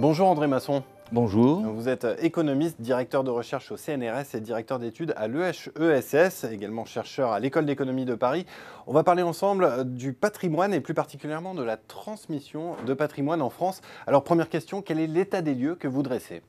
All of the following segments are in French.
Bonjour André Masson. Bonjour. Vous êtes économiste, directeur de recherche au CNRS et directeur d'études à l'EHESS, également chercheur à l'École d'économie de Paris. On va parler ensemble du patrimoine et plus particulièrement de la transmission de patrimoine en France. Alors première question, quel est l'état des lieux que vous dressez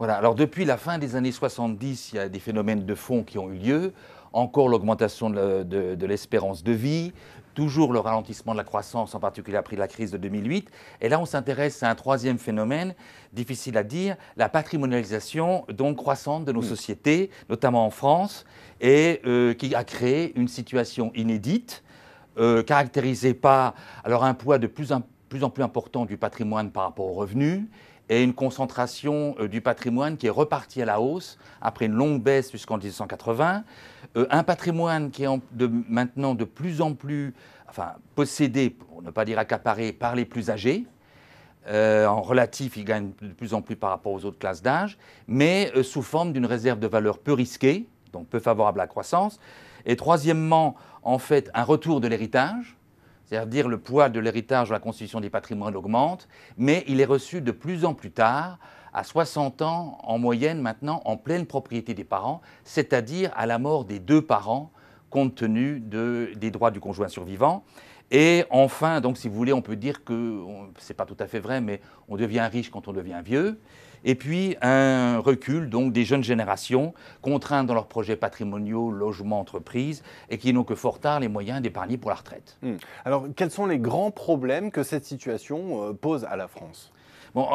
voilà, alors depuis la fin des années 70, il y a des phénomènes de fond qui ont eu lieu encore l'augmentation de l'espérance de, vie, toujours le ralentissement de la croissance, en particulier après la crise de 2008. Et là, on s'intéresse à un troisième phénomène, difficile à dire, la patrimonialisation donc croissante de nos mm. sociétés, notamment en France, et euh, qui a créé une situation inédite, euh, caractérisée par alors, un poids de plus, plus en plus important du patrimoine par rapport aux revenus, et une concentration euh, du patrimoine qui est repartie à la hausse après une longue baisse jusqu'en 1980. Euh, un patrimoine qui est maintenant de plus en plus possédé, pour ne pas dire accaparé, par les plus âgés. Euh, en relatif, il gagne de plus en plus par rapport aux autres classes d'âge, mais sous forme d'une réserve de valeur peu risquée, donc peu favorable à la croissance. Et troisièmement, en fait, un retour de l'héritage, c'est-à-dire le poids de l'héritage dans la constitution des patrimoines augmente, mais il est reçu de plus en plus tard, à 60 ans en moyenne maintenant, en pleine propriété des parents, c'est-à-dire à la mort des deux parents, compte tenu des droits du conjoint survivant. Et enfin, donc si vous voulez, on peut dire que, n'est pas tout à fait vrai, mais on devient riche quand on devient vieux et puis un recul donc des jeunes générations contraintes dans leurs projets patrimoniaux, logements, entreprises, et qui n'ont que fort tard les moyens d'épargner pour la retraite. Hmm. Alors quels sont les grands problèmes que cette situation euh, pose à la France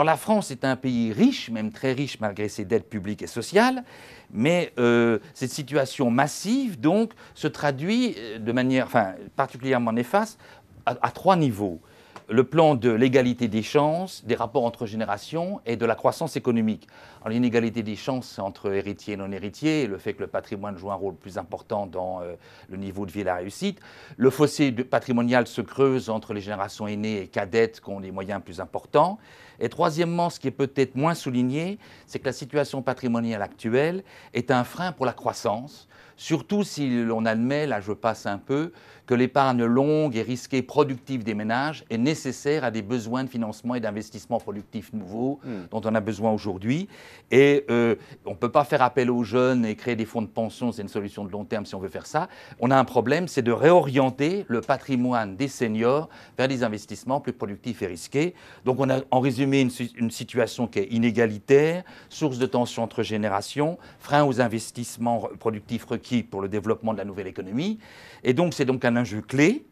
la France est un pays riche, même très riche malgré ses dettes publiques et sociales, mais euh, cette situation massive donc se traduit euh, de manière particulièrement néfaste à trois niveaux le plan de l'égalité des chances, des rapports entre générations et de la croissance économique. l'inégalité des chances entre héritiers et non-héritiers, le fait que le patrimoine joue un rôle plus important dans euh, le niveau de vie et la réussite, le fossé patrimonial se creuse entre les générations aînées et cadettes qui ont des moyens plus importants, et troisièmement, ce qui est peut-être moins souligné, c'est que la situation patrimoniale actuelle est un frein pour la croissance, surtout si l'on admet, là je passe un peu, que l'épargne longue et risquée productive des ménages est nécessaire à des besoins de financement et d'investissement productif nouveaux hmm. dont on a besoin aujourd'hui. Et euh, on ne peut pas faire appel aux jeunes et créer des fonds de pension, c'est une solution de long terme si on veut faire ça. On a un problème, c'est de réorienter le patrimoine des seniors vers des investissements plus productifs et risqués. Donc on a en résumé mais une, situation qui est inégalitaire, source de tensions entre générations, frein aux investissements productifs requis pour le développement de la nouvelle économie. Et donc c'est donc un enjeu clé,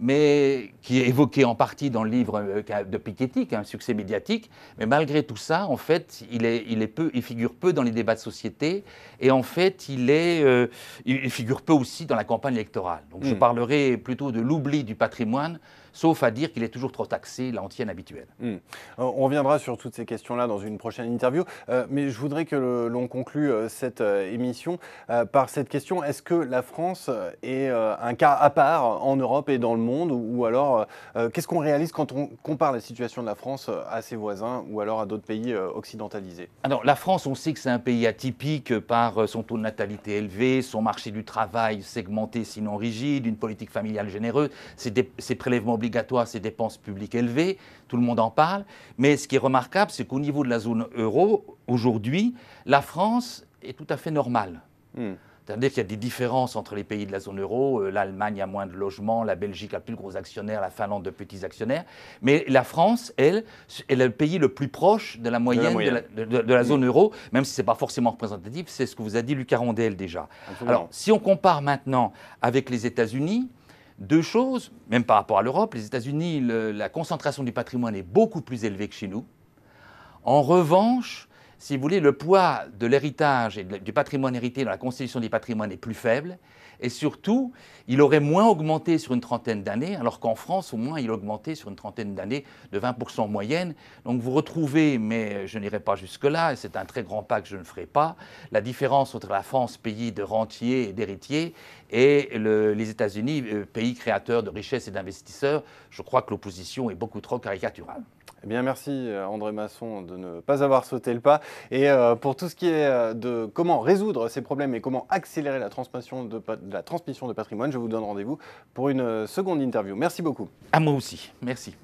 mais qui est évoqué en partie dans le livre euh, de Piketty, un succès médiatique. Mais malgré tout ça, en fait, il, est, peu, il figure peu dans les débats de société et en fait, il, est, euh, il figure peu aussi dans la campagne électorale. Donc je hmm. parlerai plutôt de l'oubli du patrimoine sauf à dire qu'il est toujours trop taxé, l'antienne habituelle. Hmm. Euh, on reviendra sur toutes ces questions-là dans une prochaine interview, euh, mais je voudrais que l'on conclue euh, cette émission par cette question. Est-ce que la France est un cas à part en Europe et dans le monde, ou, alors qu'est-ce qu'on réalise quand on compare la situation de la France à ses voisins ou alors à d'autres pays occidentalisés Alors la France, on sait que c'est un pays atypique par son taux de natalité élevé, son marché du travail segmenté sinon rigide, une politique familiale généreuse, ses prélèvements obligatoires obligatoire, ces dépenses publiques élevées, tout le monde en parle. Mais ce qui est remarquable, c'est qu'au niveau de la zone euro, aujourd'hui, la France est tout à fait normale. Hmm. C'est-à-dire qu'il y a des différences entre les pays de la zone euro. Euh, L'Allemagne a moins de logements, la Belgique a plus de gros actionnaires, la Finlande de petits actionnaires. Mais la France, elle, est le pays le plus proche de la moyenne de la, hmm. zone euro, même si ce n'est pas forcément représentatif. C'est ce que vous a dit Lucas Rondel déjà. Alors, si on compare maintenant avec les États-Unis, deux choses, même par rapport à l'Europe, les États-Unis, la concentration du patrimoine est beaucoup plus élevée que chez nous. En revanche, si vous voulez, le poids de l'héritage et du patrimoine hérité dans la constitution du patrimoine est plus faible. Et surtout, il aurait moins augmenté sur une trentaine d'années, alors qu'en France, au moins, il a augmenté sur une trentaine d'années de 20% en moyenne. Donc vous retrouvez, mais je n'irai pas jusque-là, et c'est un très grand pas que je ne ferai pas, la différence entre la France, pays de rentiers et d'héritiers, et les États-Unis, euh, pays créateur de richesses et d'investisseurs. Je crois que l'opposition est beaucoup trop caricaturale. Eh bien, merci euh, André Masson de ne pas avoir sauté le pas. Et euh, pour tout ce qui est euh, de comment résoudre ces problèmes et comment accélérer la transmission de, la transmission de patrimoine, je vous donne rendez-vous pour une seconde interview. Merci beaucoup. À moi aussi. Merci.